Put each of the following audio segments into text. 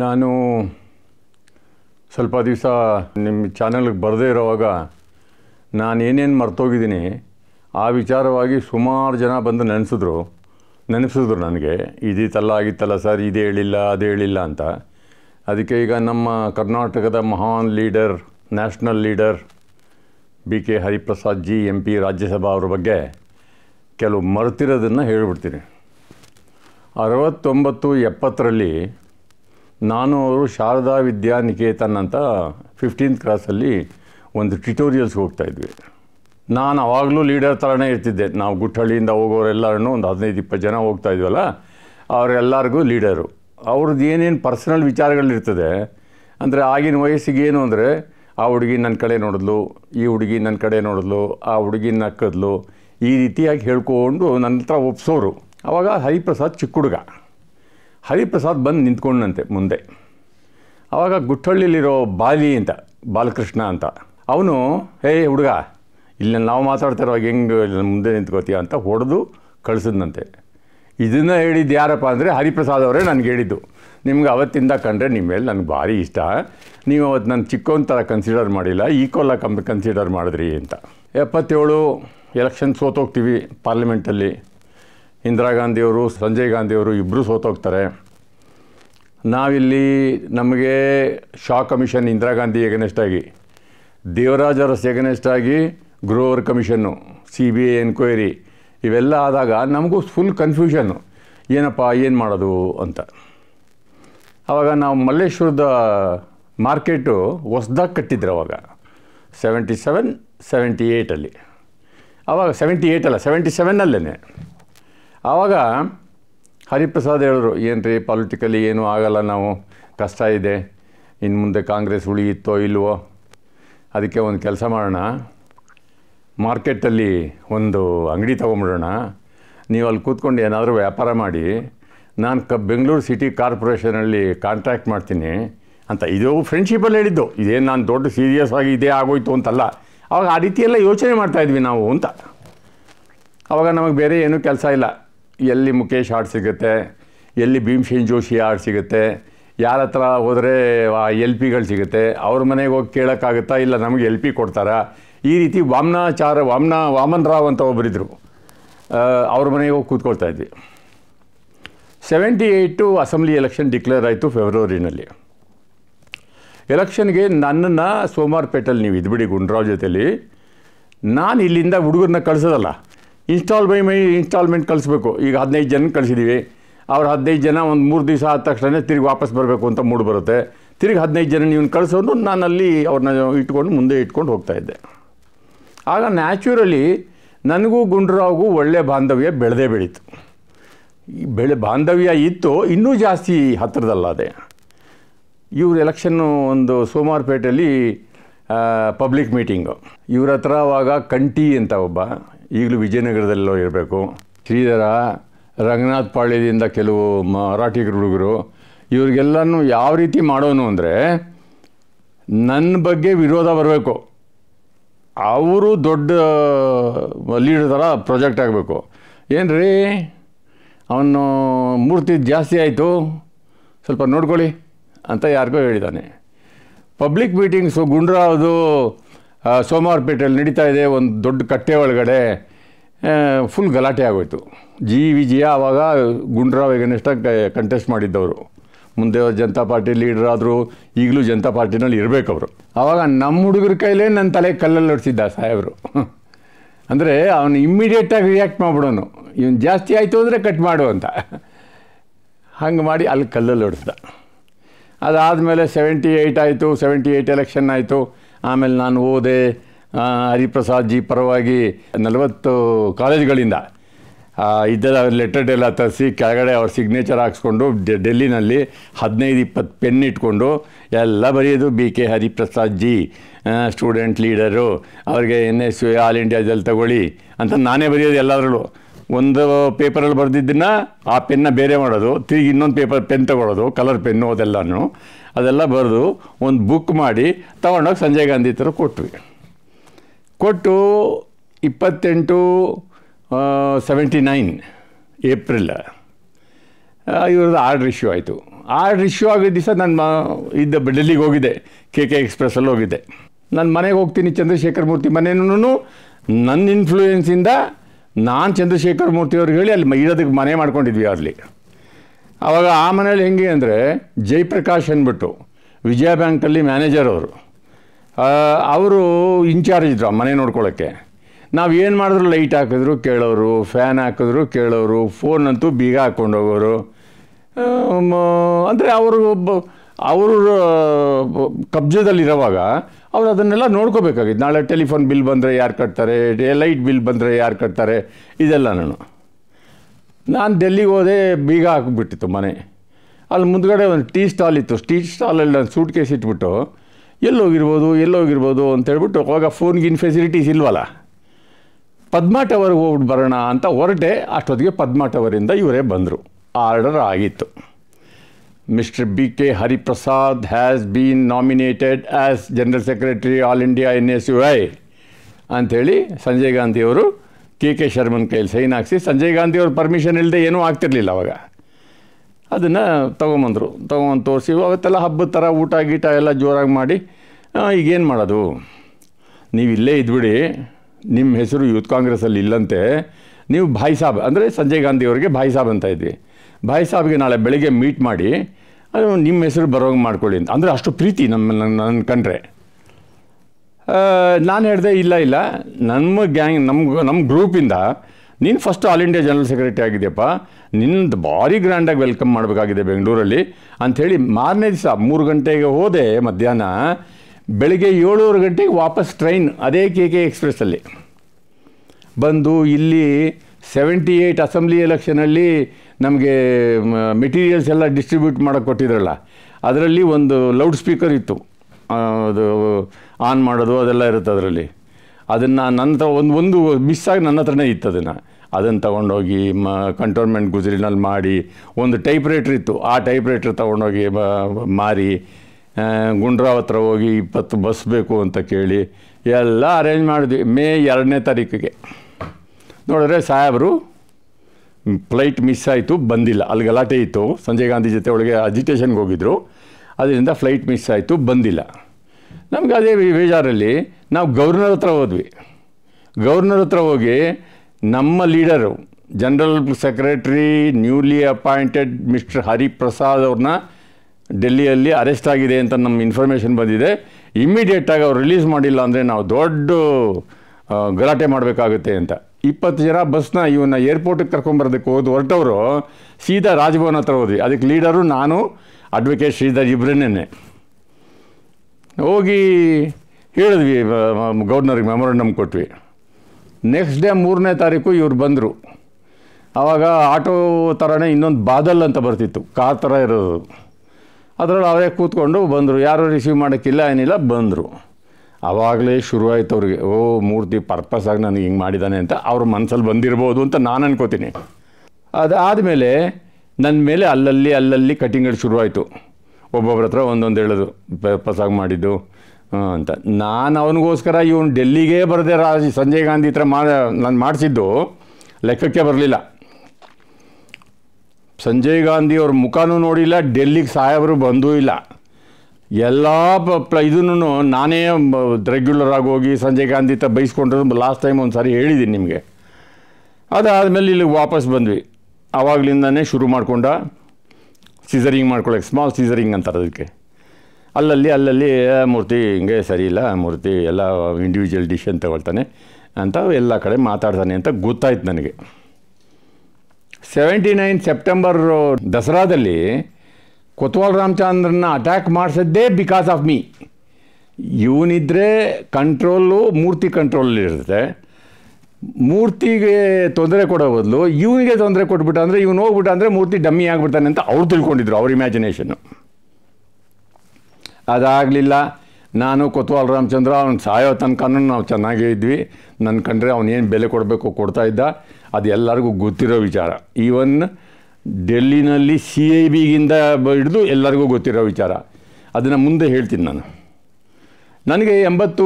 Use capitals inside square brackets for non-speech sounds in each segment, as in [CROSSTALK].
ನಾನು ಸ್ವಲ್ಪ ದಿವಸ ನಿಮ್ಮ ಚಾನಲ್ಗೆ ಬರದೇ ಇರೋವಾಗ ನಾನು ಏನೇನು ಮರ್ತೋಗಿದ್ದೀನಿ ಆ ವಿಚಾರವಾಗಿ ಸುಮಾರು ಜನ ಬಂದು ನೆನೆಸಿದ್ರು ನೆನೆಸಿದ್ರು ನನಗೆ ಇದೀತಲ್ಲ ಆಗಿತ್ತಲ್ಲ ಸರ್ ಇದು ಹೇಳಿಲ್ಲ ಅದು ಹೇಳಿಲ್ಲ ಅಂತ ಅದಕ್ಕೆ ಈಗ ನಮ್ಮ ಕರ್ನಾಟಕದ ಮಹಾನ್ leader national leader B K Hariprasad ji M P Rajya Sabha ಅವ್ರ ಬಗ್ಗೆ ಕೆಲವು ಮರೆತಿರೋದನ್ನು ಹೇಳಿಬಿಡ್ತೀನಿ ಅರವತ್ತೊಂಬತ್ತು ಎಪ್ಪತ್ತರಲ್ಲಿ ನಾನು ಅವರು ಶಾರದಾ ವಿದ್ಯಾನಿಕೇತನ್ ಅಂತ ಫಿಫ್ಟೀನ್ತ್ ಕ್ಲಾಸಲ್ಲಿ ಒಂದು ಟ್ಯುಟೋರಿಯಲ್ಸ್ಗೆ ಹೋಗ್ತಾಯಿದ್ವಿ ನಾನು ಅವಾಗಲೂ ಲೀಡರ್ ಥರನೇ ಇರ್ತಿದ್ದೆ ನಾವು ಗುಟ್ಟಹಳ್ಳಿಯಿಂದ ಹೋಗೋರೆಲ್ಲರೂ ಒಂದು ಹದಿನೈದು ಇಪ್ಪತ್ತು ಜನ ಹೋಗ್ತಾ ಇದ್ವಲ್ಲ ಅವರೆಲ್ಲರಿಗೂ ಲೀಡರು ಅವ್ರದ್ದು ಏನೇನು ಪರ್ಸನಲ್ ವಿಚಾರಗಳಿರ್ತದೆ ಅಂದರೆ ಆಗಿನ ವಯಸ್ಸಿಗೆ ಏನು ಅಂದರೆ ಆ ಹುಡುಗಿ ನನ್ನ ಕಡೆ ನೋಡಿದ್ಲು ಈ ಹುಡುಗಿ ನನ್ನ ಕಡೆ ನೋಡಿದ್ಲು ಆ ಹುಡುಗಿ ನಕ್ಕದ್ಲು ಈ ರೀತಿಯಾಗಿ ಹೇಳ್ಕೊಂಡು ನನ್ನ ಹತ್ರ ಒಪ್ಸೋರು ಆವಾಗ ಹರಿಪ್ರಸಾದ್ ಚಿಕ್ಕ ಹುಡುಗ ಹರಿಪ್ರಸಾದ್ ಬಂದು ನಿಂತ್ಕೊಂಡಂತೆ ಮುಂದೆ ಆವಾಗ ಗುಟ್ಟಳ್ಳಿಲಿರೋ ಬಾಲಿ ಅಂತ ಬಾಲಕೃಷ್ಣ ಅಂತ ಅವನು ಏಯ್ ಹುಡುಗ ಇಲ್ಲಿ ನಾವು ಮಾತಾಡ್ತಿರೋವಾಗ ಹೆಂಗೆ ಮುಂದೆ ನಿಂತ್ಕೋತೀಯ ಅಂತ ಹೊಡೆದು ಕಳಿಸಿದ್ನಂತೆ ಇದನ್ನು ಹೇಳಿದ್ದು ಯಾರಪ್ಪ ಅಂದರೆ ಹರಿಪ್ರಸಾದ್ ಅವರೇ ನನಗೆ ಹೇಳಿದ್ದು ನಿಮ್ಗೆ ಅವತ್ತಿಂದ ಕಂಡ್ರೆ ನಿಮ್ಮ ಮೇಲೆ ನನಗೆ ಭಾರಿ ಇಷ್ಟ ನೀವು ಅವತ್ತು ನಾನು ಚಿಕ್ಕವನ ಥರ ಕನ್ಸಿಡರ್ ಮಾಡಿಲ್ಲ ಈಕ್ವಲ್ ಕಂಪ್ ಕನ್ಸಿಡರ್ ಮಾಡಿದ್ರಿ ಅಂತ ಎಪ್ಪತ್ತೇಳು ಎಲೆಕ್ಷನ್ ಸೋತೋಗ್ತೀವಿ ಪಾರ್ಲಿಮೆಂಟಲ್ಲಿ ಇಂದಿರಾ ಗಾಂಧಿಯವರು ಸಂಜಯ್ ಗಾಂಧಿಯವರು ಇಬ್ಬರು ಸೋತೋಗ್ತಾರೆ ನಾವಿಲ್ಲಿ ನಮಗೆ ಶಾ ಕಮಿಷನ್ ಇಂದಿರಾ ಗಾಂಧಿ ಆಗಿ ದೇವರಾಜ ಅರಸ್ ಆಗಿ Grover commission C B I enquiry ಇವೆಲ್ಲ ಆದಾಗ ನಮಗೂ ಫುಲ್ ಕನ್ಫ್ಯೂಷನ್ನು ಏನಪ್ಪ ಏನು ಮಾಡೋದು ಅಂತ ಆವಾಗ ನಾವು ಮಲ್ಲೇಶ್ವರದ ಮಾರ್ಕೆಟು ಹೊಸ್ದಾಗಿ ಕಟ್ಟಿದ್ರು ಅವಾಗ ಸೆವೆಂಟಿ ಸೆವೆನ್ ಸೆವೆಂಟಿ ಏಯ್ಟಲ್ಲಿ ಆವಾಗ ಸೆವೆಂಟಿ ಏಯ್ಟಲ್ಲ ಸೆವೆಂಟಿ ಸೆವೆನ್ನಲ್ಲೇ ಆವಾಗ ಹರಿಪ್ರಸಾದ್ ಹೇಳಿದ್ರು ಏನು ರೀ ಪಾಲಿಟಿಕಲಿ ಏನೂ ಆಗಲ್ಲ ನಾವು ಕಷ್ಟ ಇದೆ ಇನ್ನು ಮುಂದೆ ಕಾಂಗ್ರೆಸ್ ಉಳಿಯುತ್ತೋ ಇಲ್ವೋ ಅದಕ್ಕೆ ಒಂದು ಕೆಲಸ ಮಾಡೋಣ ಮಾರ್ಕೆಟಲ್ಲಿ ಒಂದು ಅಂಗಡಿ ತೊಗೊಂಬಿಡೋಣ ನೀವು ಅಲ್ಲಿ ಕೂತ್ಕೊಂಡು ಏನಾದರೂ ವ್ಯಾಪಾರ ಮಾಡಿ ನಾನು ಕ ಬೆಂಗಳೂರು ಸಿಟಿ ಕಾರ್ಪೊರೇಷನಲ್ಲಿ ಕಾಂಟ್ರ್ಯಾಕ್ಟ್ ಮಾಡ್ತೀನಿ ಅಂತ ಇದು ಫ್ರೆಂಡ್ಶಿಪ್ಪಲ್ಲಿ ಹೇಳಿದ್ದು ಇದೇನು ನಾನು ದೊಡ್ಡ ಸೀರಿಯಸ್ ಆಗಿ ಇದೇ ಆಗೋಯ್ತು ಅಂತಲ್ಲ ಆವಾಗ ಆ ರೀತಿಯೆಲ್ಲ ಯೋಚನೆ ಮಾಡ್ತಾಯಿದ್ವಿ ನಾವು ಅಂತ ಆವಾಗ ನಮಗೆ ಬೇರೆ ಏನೂ ಕೆಲಸ ಇಲ್ಲ ಎಲ್ಲಿ ಮುಖೇಶ್ ಹಾಡು ಸಿಗುತ್ತೆ ಎಲ್ಲಿ ಭೀಮಸೇನ್ ಜೋಶಿ ಹಾಡು ಸಿಗುತ್ತೆ ಯಾರ ಹತ್ರ ಹೋದರೆ ಎಲ್ ಪಿಗಳು ಸಿಗುತ್ತೆ ಅವ್ರ ಮನೆಗೆ ಹೋಗಿ ಕೇಳೋಕ್ಕಾಗುತ್ತಾ ಇಲ್ಲ ನಮಗೆ ಎಲ್ ಪಿ ಕೊಡ್ತಾರಾ ಈ ರೀತಿ ವಾಮನಾಚಾರ ವಾಮನ ವಾಮನ್ ರಾವ್ ಅಂತ ಒಬ್ಬರಿದ್ದರು ಅವ್ರ ಮನೆಗೆ ಹೋಗಿ ಕೂತ್ಕೊಳ್ತಾ ಇದ್ವಿ seventy eight assembly election declare ಆಯಿತು ಫೆಬ್ರವರಿನಲ್ಲಿ ಎಲೆಕ್ಷನ್ಗೆ ನನ್ನನ್ನು ಸೋಮವಾರ ಪೇಟೆಲ್ ನೀವು ಇದ್ಬಿಡಿ ಗುಂಡ್ರಾವ್ ಜೊತೆಯಲ್ಲಿ ನಾನು ಇಲ್ಲಿಂದ ಹುಡುಗರನ್ನ ಕಳಿಸೋದಲ್ಲ ಇನ್ಸ್ಟಾಲ್ ಬೈ ಮೈ ಇನ್ಸ್ಟಾಲ್ಮೆಂಟ್ ಕಳಿಸ್ಬೇಕು ಈಗ ಹದಿನೈದು ಜನ ಕಳಿಸಿದ್ದೀವಿ ಅವ್ರು ಹದಿನೈದು ಜನ ಒಂದು ಮೂರು ದಿವಸ ಆದ ತಕ್ಷಣ ತಿರುಗಿ ವಾಪಸ್ ಬರಬೇಕು ಅಂತ ಮೂಡ್ ಬರುತ್ತೆ ತಿರುಗಿ ಹದಿನೈದು ಜನ ನೀವು ಕಳಿಸೋದು ನಾನು ಅಲ್ಲಿ ಅವ್ರನ್ನ ಇಟ್ಕೊಂಡು ಮುಂದೆ ಇಟ್ಕೊಂಡು ಹೋಗ್ತಾಯಿದ್ದೆ ಆಗ ನ್ಯಾಚುರಲಿ ನನಗೂ ಗುಂಡ್ರಾವ್ಗೂ ಒಳ್ಳೆಯ ಬಾಂಧವ್ಯ ಬೆಳೆದೇ ಬೆಳೀತು ಬೆಳೆ ಬಾಂಧವ್ಯ ಇತ್ತು ಇನ್ನೂ ಜಾಸ್ತಿ ಅದೇ ಇವ್ರ ಎಲೆಕ್ಷನ್ನು ಒಂದು ಸೋಮವಾರಪೇಟೆಯಲ್ಲಿ ಪಬ್ಲಿಕ್ ಮೀಟಿಂಗು ಇವ್ರ ಹತ್ರ ಆವಾಗ ಕಂಟಿ ಅಂತ ಒಬ್ಬ ಈಗಲೂ ವಿಜಯನಗರದಲ್ಲೋ ಇರಬೇಕು ಶ್ರೀಧರ ರಂಗನಾಥ್ ಪಾಳ್ಯದಿಂದ ಕೆಲವು ಮರಾಠಿ ಹುಡುಗರು ಇವ್ರಿಗೆಲ್ಲನೂ ಯಾವ ರೀತಿ ಮಾಡೋನು ಅಂದರೆ ನನ್ನ ಬಗ್ಗೆ ವಿರೋಧ ಬರಬೇಕು ಅವರು ದೊಡ್ಡ ಲೀಡರ್ ಥರ ಪ್ರೊಜೆಕ್ಟ್ ಆಗಬೇಕು ಏನು ರೀ ಅವನು ಮೂರ್ತಿ ಜಾಸ್ತಿ ಆಯಿತು ಸ್ವಲ್ಪ ನೋಡ್ಕೊಳ್ಳಿ ಅಂತ ಯಾರಿಗೋ ಹೇಳಿದ್ದಾನೆ ಪಬ್ಲಿಕ್ ಮೀಟಿಂಗ್ಸು ಗುಂಡ್ರಾವ್ದು ಸೋಮವಾರಪೇಟೆಯಲ್ಲಿ ನಡೀತಾ ಇದೆ ಒಂದು ದೊಡ್ಡ ಕಟ್ಟೆ ಒಳಗಡೆ ಫುಲ್ ಗಲಾಟೆ ಆಗೋಯಿತು ಜಿ ವಿ ಜಿಯ ಆವಾಗ ಗುಂಡ್ರಾವ್ ಎಗನೆಸ್ಟಾಗಿ ಕಂಟೆಸ್ಟ್ ಮಾಡಿದ್ದವರು ಮುಂದೆ ಜನತಾ ಪಾರ್ಟಿ ಲೀಡರ್ ಆದರೂ ಈಗಲೂ ಜನತಾ ಪಾರ್ಟಿನಲ್ಲಿ ಇರಬೇಕು ಅವರು ಆವಾಗ ನಮ್ಮ ಹುಡುಗರ ಕೈಲೇ ನನ್ನ ತಲೆ ಕಲ್ಲಲ್ಲಿ ಹೊಡಿಸಿದ್ದ ಸಾಹೇಬರು [LAUGHS] ಅಂದರೆ ಅವನು ಇಮ್ಮಿಡಿಯೇಟಾಗಿ ರಿಯಾಕ್ಟ್ ಮಾಡಿಬಿಡೋನು ಇವನು ಜಾಸ್ತಿ ಆಯಿತು ಅಂದರೆ ಕಟ್ ಮಾಡು ಅಂತ [LAUGHS] ಹಂಗೆ ಮಾಡಿ ಅಲ್ಲಿ ಕಲ್ಲಲ್ಲಿ ಹೊಡೆಸ್ದ ಅದಾದಮೇಲೆ ಸೆವೆಂಟಿ ಏಯ್ಟ್ ಆಯಿತು ಸೆವೆಂಟಿ ಏಯ್ಟ್ ಎಲೆಕ್ಷನ್ ಆಯಿತು ಆಮೇಲೆ ನಾನು ಓದೆ ಹರಿಪ್ರಸಾದ್ ಜಿ ಪರವಾಗಿ ನಲವತ್ತು ಕಾಲೇಜ್ಗಳಿಂದ ಇದ್ದದ ಲೆಟರ್ ಎಲ್ಲ ತರಿಸಿ ಕೆಳಗಡೆ ಅವ್ರ ಸಿಗ್ನೇಚರ್ ಹಾಕ್ಸ್ಕೊಂಡು ಡೆಲ್ಲಿನಲ್ಲಿ ಹದಿನೈದು ಇಪ್ಪತ್ತು ಪೆನ್ ಇಟ್ಕೊಂಡು ಎಲ್ಲ ಬರೆಯೋದು B K Hariprasad ji student leader ಅವ್ರಿಗೆ ಎನ್ ಎಸ್ ಆಲ್ ಇಂಡಿಯಾದಲ್ಲಿ ತಗೊಳ್ಳಿ ಅಂತ ನಾನೇ ಬರೆಯೋದು ಎಲ್ಲದರಲ್ಲೂ ಒಂದು ಪೇಪರಲ್ಲಿ ಬರೆದಿದ್ದನ್ನು ಆ ಪೆನ್ನ ಬೇರೆ ಮಾಡೋದು ತಿರುಗಿ ಇನ್ನೊಂದು ಪೇಪರ್ ಪೆನ್ ತಗೊಳ್ಳೋದು ಕಲರ್ ಪೆನ್ನು ಅದೆಲ್ಲನೂ ಅದೆಲ್ಲ ಬರೆದು ಒಂದು ಬುಕ್ ಮಾಡಿ ತೊಗೊಂಡೋಗಿ ಸಂಜಯ್ ಗಾಂಧಿ ಥರ ಕೊಟ್ವಿ ಕೊಟ್ಟು ಇಪ್ಪತ್ತೆಂಟು ಸೆವೆಂಟಿ ನೈನ್ ಏಪ್ರಿಲ್ ಇವ್ರದ್ದು ಆರ್ಡ್ರ್ ಇಶ್ಯೂ ಆಯಿತು ಆರ್ಡ್ರ್ ಇಶ್ಯೂ ಆಗಿದ್ದ ದಿವಸ ನಾನು ಇದ್ದ ಡೆಲ್ಲಿಗೆ ಹೋಗಿದ್ದೆ ಕೆ ಕೆ ಎಕ್ಸ್ಪ್ರೆಸ್ಸಲ್ಲಿ ಹೋಗಿದ್ದೆ ನಾನು ಮನೆಗೆ ಹೋಗ್ತೀನಿ ಚಂದ್ರಶೇಖರ ಮೂರ್ತಿ ಮನೆಯೂ ನನ್ನ ಇನ್ಫ್ಲೂಯೆನ್ಸಿಂದ ನಾನು ಚಂದ್ರಶೇಖರ್ ಮೂರ್ತಿಯವ್ರಿಗೆ ಹೇಳಿ ಅಲ್ಲಿ ಇರೋದಕ್ಕೆ ಮನೆ ಮಾಡ್ಕೊಂಡಿದ್ವಿ ಅಲ್ಲಿ ಆವಾಗ ಆ ಮನೇಲಿ ಹೆಂಗೆ ಅಂದರೆ ಜಯಪ್ರಕಾಶ್ ಅಂದ್ಬಿಟ್ಟು ವಿಜಯ ಬ್ಯಾಂಕಲ್ಲಿ ಮ್ಯಾನೇಜರ್ ಅವರು ಅವರು ಇನ್ಚಾರ್ಜ್ ಇದ್ರು ಆ ಮನೆ ನೋಡ್ಕೊಳ್ಳೋಕ್ಕೆ ನಾವು ಏನು ಮಾಡಿದ್ರು ಲೈಟ್ ಹಾಕಿದ್ರು ಕೇಳೋರು ಫ್ಯಾನ್ ಹಾಕಿದ್ರು ಕೇಳೋರು ಫೋನಂತೂ ಬೀಗ ಹಾಕ್ಕೊಂಡು ಹೋಗೋರು ಅಂದರೆ ಅವರು ಒಬ್ಬ ಅವರು ಕಬ್ಜದಲ್ಲಿರುವಾಗ ಅವ್ರು ಅದನ್ನೆಲ್ಲ ನೋಡ್ಕೋಬೇಕಾಗಿತ್ತು ನಾಳೆ ಟೆಲಿಫೋನ್ ಬಿಲ್ ಬಂದರೆ ಯಾರು ಕಟ್ತಾರೆ ಲೈಟ್ ಬಿಲ್ ಬಂದರೆ ಯಾರು ಕಟ್ತಾರೆ ಇದೆಲ್ಲ ನಾನು ನಾನು ಡೆಲ್ಲಿಗೆ ಹೋದೆ ಬೀಗ ಹಾಕ್ಬಿಟ್ಟಿತ್ತು ಮನೆ ಅಲ್ಲಿ ಮುಂದ್ಗಡೆ ಒಂದು ಟೀ ಸ್ಟಾಲ್ ಇತ್ತು ಟೀ ಸ್ಟಾಲಲ್ಲಿ ನಾನು ಸೂಟ್ ಕೇಸ್ ಇಟ್ಬಿಟ್ಟು ಎಲ್ಲೋಗಿರ್ಬೋದು ಎಲ್ಲೋಗಿರ್ಬೋದು ಅಂತೇಳ್ಬಿಟ್ಟು ಅವಾಗ ಫೋನ್ ಫೆಸಿಲಿಟೀಸ್ ಇಲ್ವಲ್ಲ ಪದ್ಮಾ ಟವರ್ಗೆ ಹೋಗ್ಬಿಟ್ಟು ಬರೋಣ ಅಂತ ಹೊರಟೆ ಅಷ್ಟೊತ್ತಿಗೆ ಪದ್ಮಾ ಟವರಿಂದ ಇವರೇ ಬಂದರು ಆರ್ಡರ್ ಆಗಿತ್ತು Mr. B.K. Hariprasad has been nominated as General Secretary All India NSUI ಅಂಥೇಳಿ ಸಂಜಯ್ ಗಾಂಧಿಯವರು ಕೆ ಕೆ ಶರ್ಮನ್ ಕೈಲಿ ಸೈನ್ ಹಾಕಿಸಿ ಸಂಜಯ್ ಗಾಂಧಿಯವ್ರ ಪರ್ಮಿಷನ್ ಇಲ್ಲದೆ ಏನೂ ಆಗ್ತಿರ್ಲಿಲ್ಲ ಅವಾಗ ಅದನ್ನು ತೊಗೊಂಬಂದರು ತೊಗೊಂಬಂದು ತೋರಿಸಿ ಅವತ್ತೆಲ್ಲ ಹಬ್ಬದ ಥರ ಊಟ ಗೀಟ ಎಲ್ಲ ಜೋರಾಗಿ ಮಾಡಿ ಈಗೇನು ಮಾಡೋದು ನೀವು ಇಲ್ಲೇ ಇದ್ಬಿಡಿ ನಿಮ್ಮ ಹೆಸರು ಯೂತ್ ಕಾಂಗ್ರೆಸ್ಸಲ್ಲಿ ಇಲ್ಲಂತೆ ನೀವು ಭಾಯಿ ಸಾಬ್ ಅಂದರೆ ಸಂಜಯ್ ಗಾಂಧಿಯವರಿಗೆ ಭಾಯ್ ಸಾಬ್ ಅಂತ ಇದ್ವಿ ಭಾಯ್ ಸಾಬ್ಗೆ ನಾಳೆ ಬೆಳಿಗ್ಗೆ ಮೀಟ್ ಮಾಡಿ ಅದು ನಿಮ್ಮ ಹೆಸರು ಬರೋಂಗೆ ಮಾಡ್ಕೊಳ್ಳಿ ಅಂತ ಅಂದರೆ ಅಷ್ಟು ಪ್ರೀತಿ ನಮ್ಮ ನನ್ನ ಕಂಡ್ರೆ ನಾನು ಹೇಳಿದೆ ಇಲ್ಲ ಇಲ್ಲ ನಮ್ಮ ಗ್ಯಾಂಗ್ ನಮ್ಮ ನಮ್ಮ ಗ್ರೂಪಿಂದ ನೀನು first all India general secretary ಆಗಿದೆಯಪ್ಪ ನಿನ್ನದು ಭಾರಿ ಗ್ರ್ಯಾಂಡಾಗಿ ವೆಲ್ಕಮ್ ಮಾಡಬೇಕಾಗಿದೆ ಬೆಂಗಳೂರಲ್ಲಿ ಅಂಥೇಳಿ ಮಾರನೇ ದಿವಸ ಮೂರು ಗಂಟೆಗೆ ಹೋದೆ ಮಧ್ಯಾಹ್ನ ಬೆಳಗ್ಗೆ ಏಳೂವರೆ ಗಂಟೆಗೆ ವಾಪಸ್ ಟ್ರೈನ್ ಅದೇ ಕೆ ಕೆ ಎಕ್ಸ್ಪ್ರೆಸ್ಸಲ್ಲಿ ಬಂದು ಇಲ್ಲಿ ಸೆವೆಂಟಿ ಏಯ್ಟ್ ಅಸೆಂಬ್ಲಿ ಎಲೆಕ್ಷನಲ್ಲಿ ನಮಗೆ ಮೆಟೀರಿಯಲ್ಸ್ ಎಲ್ಲ ಡಿಸ್ಟ್ರಿಬ್ಯೂಟ್ ಮಾಡೋಕ್ಕೆ ಕೊಟ್ಟಿದ್ರಲ್ಲ ಅದರಲ್ಲಿ ಒಂದು ಲೌಡ್ ಸ್ಪೀಕರ್ ಇತ್ತು ಅದು ಆನ್ ಮಾಡೋದು ಅದೆಲ್ಲ ಇರುತ್ತೆ ಅದರಲ್ಲಿ ಅದನ್ನು ನನ್ನ ತ ಒಂದು ಒಂದು ಮಿಸ್ಸಾಗಿ ನನ್ನ ಹತ್ರನೇ ಇತ್ತು ಅದನ್ನು ಅದನ್ನು ತೊಗೊಂಡೋಗಿ ಮ ಕಂಟೋನ್ಮೆಂಟ್ ಗುಜರಿನಲ್ಲಿ ಮಾಡಿ ಒಂದು ಟೈಪ್ ರೈಟ್ರ್ ಇತ್ತು ಆ ಟೈಪ್ ರೈಟ್ರ್ ತೊಗೊಂಡೋಗಿ ಮಾರಿ ಗುಂಡ್ರಾವ್ ಹತ್ರ ಹೋಗಿ ಇಪ್ಪತ್ತು ಬಸ್ ಬೇಕು ಅಂತ ಕೇಳಿ ಎಲ್ಲ ಅರೇಂಜ್ ಮಾಡಿದ್ವಿ ಮೇ ಎರಡನೇ ತಾರೀಕಿಗೆ ನೋಡಿದ್ರೆ ಸಾಹೇಬರು ಫ್ಲೈಟ್ ಮಿಸ್ ಆಯಿತು ಬಂದಿಲ್ಲ ಅಲ್ಲಿ ಗಲಾಟೆ ಇತ್ತು ಸಂಜಯ್ ಗಾಂಧಿ ಜೊತೆ ಒಳಗೆ ಅಜಿಟೇಷನ್ಗೆ ಹೋಗಿದ್ದರು ಅದರಿಂದ ಫ್ಲೈಟ್ ಮಿಸ್ ಆಯಿತು ಬಂದಿಲ್ಲ ನಮ್ಗೆ ಅದೇ ಬೇಜಾರಲ್ಲಿ ನಾವು ಗೌರ್ನರ್ ಹತ್ರ ಹೋದ್ವಿ ಗೌರ್ನರ್ ಹತ್ರ ಹೋಗಿ ನಮ್ಮ leader general secretary newly appointed mister Hariprasad ಅವ್ರನ್ನ ಡೆಲ್ಲಿಯಲ್ಲಿ ಅರೆಸ್ಟ್ ಆಗಿದೆ ಅಂತ ನಮ್ಮ ಇನ್ಫಾರ್ಮೇಷನ್ ಬಂದಿದೆ ಇಮ್ಮಿಡಿಯೇಟಾಗಿ ಅವ್ರು ರಿಲೀಸ್ ಮಾಡಿಲ್ಲ ಅಂದರೆ ನಾವು ದೊಡ್ಡ ಗಲಾಟೆ ಮಾಡಬೇಕಾಗುತ್ತೆ ಅಂತ ಇಪ್ಪತ್ತು ಜನ ಬಸ್ನ ಇವನ್ನ ಏರ್ಪೋರ್ಟಿಗೆ ಕರ್ಕೊಂಬರೋದಕ್ಕೆ ಹೋದ್ ಹೊರಟವರು ಸೀದಾ ರಾಜಭವನ ಹತ್ರ ಹೋದ್ವಿ ಅದಕ್ಕೆ ಲೀಡರು ನಾನು ಅಡ್ವೊಕೇಟ್ ಶ್ರೀಧರ್ ಇಬ್ಬರನ್ನೇ ಹೋಗಿ ಹೇಳಿದ್ವಿ ಗೌರ್ನರ್ಗೆ ಮೆಮೊರಂಡಮ್ ಕೊಟ್ವಿ ನೆಕ್ಸ್ಟ್ ಡೇ ಮೂರನೇ ತಾರೀಕು ಇವ್ರು ಬಂದರು ಆವಾಗ ಆಟೋ ಥರನೇ ಇನ್ನೊಂದು ಬಾದಲ್ ಅಂತ ಬರ್ತಿತ್ತು ಕಾರ್ ಥರ ಇರೋದು ಅದರಲ್ಲಿ ಅವರೇ ಕೂತ್ಕೊಂಡು ಬಂದರು ಯಾರು ರಿಸೀವ್ ಮಾಡೋಕ್ಕಿಲ್ಲ ಏನಿಲ್ಲ ಬಂದರು ಆವಾಗಲೇ ಶುರುವಾಯಿತು ಅವ್ರಿಗೆ ಓ ಮೂರ್ತಿ ಆಗಿ ನನಗೆ ಹಿಂಗೆ ಮಾಡಿದ್ದಾನೆ ಅಂತ ಅವ್ರ ಮನಸ್ಸಲ್ಲಿ ಬಂದಿರ್ಬೋದು ಅಂತ ನಾನು ಅನ್ಕೋತೀನಿ ಅದಾದಮೇಲೆ ನನ್ನ ಮೇಲೆ ಅಲ್ಲಲ್ಲಿ ಅಲ್ಲಲ್ಲಿ ಕಟಿಂಗ್ ಶುರುವಾಯಿತು ಒಬ್ಬೊಬ್ಬರ ಹತ್ರ ಒಂದೊಂದು ಹೇಳೋದು ಪರ್ಪಸಾಗಿ ಮಾಡಿದ್ದು ಅಂತ ನಾನು ಅವನಿಗೋಸ್ಕರ ಇವನು ಡೆಲ್ಲಿಗೆ ಬರದೆ ರಾಜ ಸಂಜಯ್ ಗಾಂಧಿ ಹತ್ರ ಮಾ ನಾನು ಮಾಡಿಸಿದ್ದು ಲೆಕ್ಕಕ್ಕೆ ಬರಲಿಲ್ಲ ಸಂಜಯ್ ಗಾಂಧಿ ಅವ್ರ ಮುಖನೂ ನೋಡಿಲ್ಲ ಡೆಲ್ಲಿಗೆ ಸಾಹೇಬರು ಬಂದೂ ಇಲ್ಲ ಎಲ್ಲ ಪ ಇದನ್ನು ನಾನೇ ರೆಗ್ಯುಲರ್ ಆಗಿ ಹೋಗಿ ಸಂಜಯ್ ಗಾಂಧಿ ತ ಬೈಸ್ಕೊಂಡ್ರೆ ಲಾಸ್ಟ್ ಟೈಮ್ ಒಂದು ಸಾರಿ ಹೇಳಿದ್ದೀನಿ ನಿಮಗೆ ಅದಾದಮೇಲೆ ಇಲ್ಲಿಗೆ ವಾಪಸ್ ಬಂದ್ವಿ ಆವಾಗಲಿಂದನೇ ಶುರು ಮಾಡಿಕೊಂಡ ಸೀಸರಿಂಗ್ ಮಾಡ್ಕೊಳ್ಳೋಕೆ ಸ್ಮಾಲ್ ಸೀಸರಿಂಗ್ ಅಂತಾರೆ ಅದಕ್ಕೆ ಅಲ್ಲಲ್ಲಿ ಅಲ್ಲಲ್ಲಿ ಮೂರ್ತಿ ಹಿಂಗೆ ಸರಿ ಇಲ್ಲ ಮೂರ್ತಿ ಎಲ್ಲ ಇಂಡಿವಿಜುವಲ್ ಅಂತ ತಗೊಳ್ತಾನೆ ಅಂತ ಎಲ್ಲ ಕಡೆ ಮಾತಾಡ್ತಾನೆ ಅಂತ ಗೊತ್ತಾಯ್ತು ನನಗೆ ಸೆವೆಂಟಿ ನೈನ್ ಸೆಪ್ಟೆಂಬರ್ ದಸರಾದಲ್ಲಿ ಕೊತ್ವಾಲ್ ರಾಮಚಂದ್ರನ್ನ ಅಟ್ಯಾಕ್ ಮಾಡಿಸಿದ್ದೇ ಬಿಕಾಸ್ ಆಫ್ ಮೀ ಇವನಿದ್ರೆ ಕಂಟ್ರೋಲು ಮೂರ್ತಿ ಕಂಟ್ರೋಲಲ್ಲಿರುತ್ತೆ ಮೂರ್ತಿಗೆ ತೊಂದರೆ ಕೊಡೋ ಬದಲು ಇವನಿಗೆ ತೊಂದರೆ ಕೊಟ್ಬಿಟ್ಟ ಅಂದರೆ ಇವನು ಹೋಗ್ಬಿಟ್ಟ ಅಂದರೆ ಮೂರ್ತಿ ಡಮ್ಮಿ ಆಗಿಬಿಡ್ತಾನೆ ಅಂತ ಅವ್ರು ತಿಳ್ಕೊಂಡಿದ್ರು ಅವ್ರ ಇಮ್ಯಾಜಿನೇಷನ್ನು ಅದಾಗಲಿಲ್ಲ ನಾನು ಕೊತ್ವಾಲ್ ರಾಮಚಂದ್ರ ಅವ್ನು ಸಾಯೋ ತನಕನೂ ನಾವು ಚೆನ್ನಾಗೇ ಇದ್ವಿ ನನ್ನ ಕಂಡ್ರೆ ಅವನೇನು ಬೆಲೆ ಕೊಡಬೇಕು ಕೊಡ್ತಾಯಿದ್ದ ಅದು ಎಲ್ಲರಿಗೂ ಗೊತ್ತಿರೋ ವಿಚಾರ ಈವನ್ ಡೆಲ್ಲಿನಲ್ಲಿ ಸಿ ಐ ಬಿಗಿಂದ ಹಿಡಿದು ಎಲ್ಲರಿಗೂ ಗೊತ್ತಿರೋ ವಿಚಾರ ಅದನ್ನು ಮುಂದೆ ಹೇಳ್ತೀನಿ ನಾನು ನನಗೆ ಎಂಬತ್ತು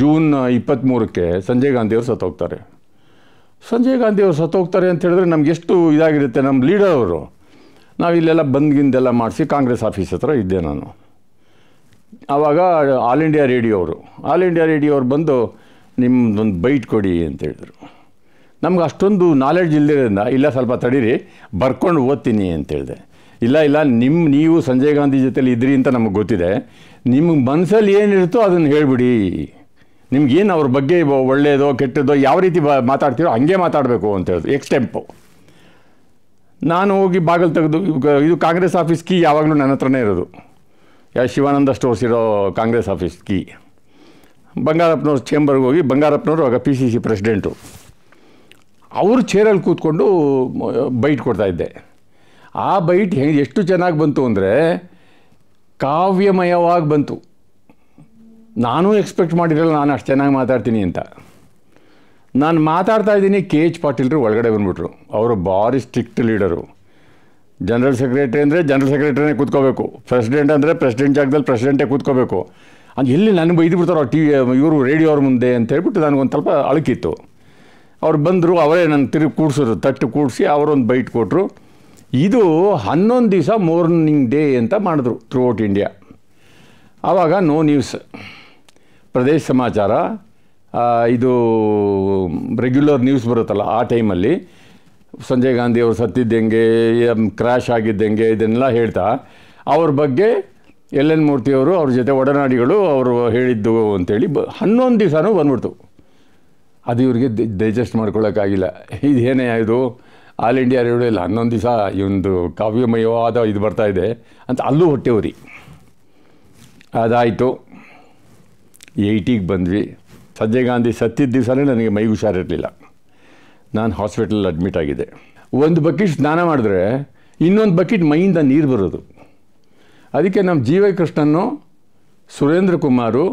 ಜೂನ್ ಇಪ್ಪತ್ತ್ಮೂರಕ್ಕೆ ಸಂಜಯ್ ಗಾಂಧಿಯವರು ಸತ್ತೋಗ್ತಾರೆ ಸಂಜಯ್ ಗಾಂಧಿಯವರು ಸತ್ತೋಗ್ತಾರೆ ಅಂತ ಹೇಳಿದ್ರೆ ನಮ್ಗೆ ಎಷ್ಟು ಇದಾಗಿರುತ್ತೆ ನಮ್ಮ ಲೀಡರ್ ಅವರು ನಾವು ಇಲ್ಲೆಲ್ಲ ಬಂದ್ಗಿಂದೆಲ್ಲ ಮಾಡಿಸಿ ಕಾಂಗ್ರೆಸ್ ಆಫೀಸ್ ಹತ್ರ ಇದ್ದೆ ನಾನು ಆವಾಗ ಆಲ್ ಇಂಡಿಯಾ ರೇಡಿಯೋ ಅವರು ಆಲ್ ಇಂಡಿಯಾ ರೇಡಿಯೋ ಅವ್ರು ಬಂದು ನಿಮ್ಮದೊಂದು ಬೈಟ್ ಕೊಡಿ ಅಂತ ಹೇಳಿದರು ನಮ್ಗೆ ಅಷ್ಟೊಂದು ನಾಲೆಡ್ಜ್ ಇಲ್ಲದಿರೋದ್ರಿಂದ ಇಲ್ಲ ಸ್ವಲ್ಪ ತಡೀರಿ ಬರ್ಕೊಂಡು ಓದ್ತೀನಿ ಅಂತ ಹೇಳಿದೆ ಇಲ್ಲ ಇಲ್ಲ ನಿಮ್ಮ ನೀವು ಸಂಜಯ್ ಗಾಂಧಿ ಜೊತೆಲಿ ಇದ್ರಿ ಅಂತ ನಮಗೆ ಗೊತ್ತಿದೆ ನಿಮ್ಗೆ ಮನಸ್ಸಲ್ಲಿ ಏನಿರುತ್ತೋ ಅದನ್ನು ಹೇಳಿಬಿಡಿ ನಿಮ್ಗೇನು ಅವ್ರ ಬಗ್ಗೆ ಒಳ್ಳೆಯದೋ ಕೆಟ್ಟದೋ ಯಾವ ರೀತಿ ಬ ಮಾತಾಡ್ತೀರೋ ಹಂಗೆ ಮಾತಾಡಬೇಕು ಅಂತ ಹೇಳಿದ್ರು ಎಕ್ಸ್ಟೆಂಪು ನಾನು ಹೋಗಿ ಬಾಗಿಲು ತೆಗೆದು ಇದು ಕಾಂಗ್ರೆಸ್ ಆಫೀಸ್ ಕೀ ಯಾವಾಗಲೂ ನನ್ನ ಹತ್ರನೇ ಇರೋದು ಯಾ ಶಿವಾನಂದ ಸ್ಟೋರ್ಸ್ ಇರೋ ಕಾಂಗ್ರೆಸ್ ಆಫೀಸ್ ಕೀ ಬಂಗಾರಪ್ಪನವ್ರ ಚೇಂಬರ್ಗೆ ಹೋಗಿ ಬಂಗಾರಪ್ಪನವರು ಆಗ ಪಿ ಸಿ ಸಿ ಪ್ರೆಸಿಡೆಂಟು ಅವರು ಚೇರಲ್ಲಿ ಕೂತ್ಕೊಂಡು ಬೈಟ್ ಕೊಡ್ತಾಯಿದ್ದೆ ಆ ಬೈಟ್ ಹೆಂಗೆ ಎಷ್ಟು ಚೆನ್ನಾಗಿ ಬಂತು ಅಂದರೆ ಕಾವ್ಯಮಯವಾಗಿ ಬಂತು ನಾನು ಎಕ್ಸ್ಪೆಕ್ಟ್ ಮಾಡಿರಲ್ಲ ನಾನು ಅಷ್ಟು ಚೆನ್ನಾಗಿ ಮಾತಾಡ್ತೀನಿ ಅಂತ ನಾನು ಮಾತಾಡ್ತಾ ಇದ್ದೀನಿ ಕೆ ಎಚ್ ಪಾಟೀಲ್ರು ಒಳಗಡೆ ಬಂದ್ಬಿಟ್ರು ಅವರು ಭಾರಿ ಸ್ಟ್ರಿಕ್ಟ್ ಲೀಡರು ಜನರಲ್ ಸೆಕ್ರೆಟರಿ ಅಂದರೆ ಜನರಲ್ ಸೆಕ್ರೆಟರಿನೇ ಕೂತ್ಕೋಬೇಕು ಪ್ರೆಸಿಡೆಂಟ್ ಅಂದರೆ ಪ್ರೆಸಿಡೆಂಟ್ ಜಾಗದಲ್ಲಿ ಪ್ರೆಸಿಡೆಂಟೇ ಕೂತ್ಕೋಬೇಕು ಅಂದ್ರೆ ಎಲ್ಲಿ ನನಗೆ ಬೈದು ಅವ್ರು ಟಿ ಇವರು ರೇಡಿಯೋ ಅವ್ರ ಮುಂದೆ ಅಂತ ಹೇಳ್ಬಿಟ್ಟು ನನಗೊಂದು ಸ್ವಲ್ಪ ಅಳುಕಿತ್ತು ಅವ್ರು ಬಂದರು ಅವರೇ ನನ್ನ ತಿರುಗಿ ಕೂಡಿಸಿದ್ರು ತಟ್ಟು ಕೂಡಿಸಿ ಅವರೊಂದು ಬೈಟ್ ಕೊಟ್ಟರು ಇದು ಹನ್ನೊಂದು ದಿವಸ ಮಾರ್ನಿಂಗ್ ಡೇ ಅಂತ ಮಾಡಿದ್ರು ಥ್ರೂ ಔಟ್ ಇಂಡಿಯಾ ಆವಾಗ ನೋ ನ್ಯೂಸ್ ಪ್ರದೇಶ ಸಮಾಚಾರ ಇದು ರೆಗ್ಯುಲರ್ ನ್ಯೂಸ್ ಬರುತ್ತಲ್ಲ ಆ ಟೈಮಲ್ಲಿ ಸಂಜಯ್ ಗಾಂಧಿ ಅವರು ಸತ್ತಿದ್ದಂಗೆ ಕ್ರ್ಯಾಶ್ ಆಗಿದ್ದಂಗೆ ಇದನ್ನೆಲ್ಲ ಹೇಳ್ತಾ ಅವ್ರ ಬಗ್ಗೆ ಎಲ್ ಎನ್ ಮೂರ್ತಿಯವರು ಅವ್ರ ಜೊತೆ ಒಡನಾಡಿಗಳು ಅವರು ಹೇಳಿದ್ದು ಅಂತೇಳಿ ಬ ಹನ್ನೊಂದು ದಿವಸನೂ ಬಂದ್ಬಿಡ್ತು ಅದು ಇವರಿಗೆ ಡೈಜೆಸ್ಟ್ ಮಾಡ್ಕೊಳ್ಳೋಕ್ಕಾಗಿಲ್ಲ ಇದೇನೇ ಇದು ಆಲ್ ಇಂಡಿಯಾ ಇಲ್ಲ ಹನ್ನೊಂದು ದಿವಸ ಈ ಒಂದು ಕಾವ್ಯಮಯವಾದ ಇದು ಬರ್ತಾ ಇದೆ ಅಂತ ಅಲ್ಲೂ ಹೊಟ್ಟೆ ಅದಾಯಿತು ಏಯ್ಟಿಗೆ ಬಂದ್ವಿ ಸಂಜಯ್ ಗಾಂಧಿ ಸತ್ತಿದ್ದ ದಿವಸನೇ ನನಗೆ ಮೈಗೆ ಹುಷಾರಿರಲಿಲ್ಲ ನಾನು ಹಾಸ್ಪಿಟಲ್ ಅಡ್ಮಿಟ್ ಆಗಿದೆ ಒಂದು ಬಕೆಟ್ ಸ್ನಾನ ಮಾಡಿದ್ರೆ ಇನ್ನೊಂದು ಬಕೆಟ್ ಮೈಯಿಂದ ನೀರು ಬರೋದು ಅದಕ್ಕೆ ನಮ್ಮ ಜೀವಕೃಷ್ಣನು ಸುರೇಂದ್ರ ಕುಮಾರು